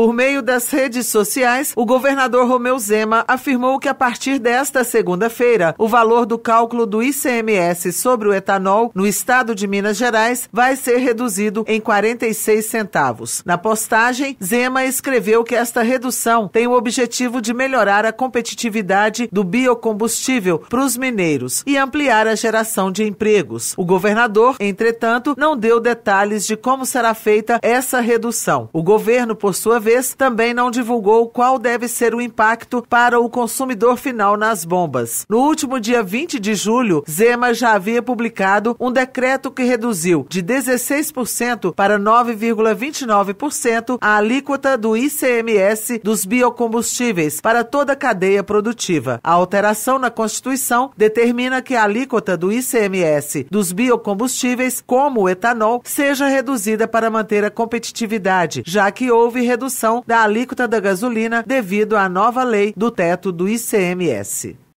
Por meio das redes sociais, o governador Romeu Zema afirmou que a partir desta segunda-feira, o valor do cálculo do ICMS sobre o etanol no estado de Minas Gerais vai ser reduzido em 46 centavos. Na postagem, Zema escreveu que esta redução tem o objetivo de melhorar a competitividade do biocombustível para os mineiros e ampliar a geração de empregos. O governador, entretanto, não deu detalhes de como será feita essa redução. O governo, por sua vez, vez, também não divulgou qual deve ser o impacto para o consumidor final nas bombas. No último dia 20 de julho, Zema já havia publicado um decreto que reduziu de 16% para 9,29% a alíquota do ICMS dos biocombustíveis para toda a cadeia produtiva. A alteração na Constituição determina que a alíquota do ICMS dos biocombustíveis, como o etanol, seja reduzida para manter a competitividade, já que houve redução da alíquota da gasolina devido à nova lei do teto do ICMS.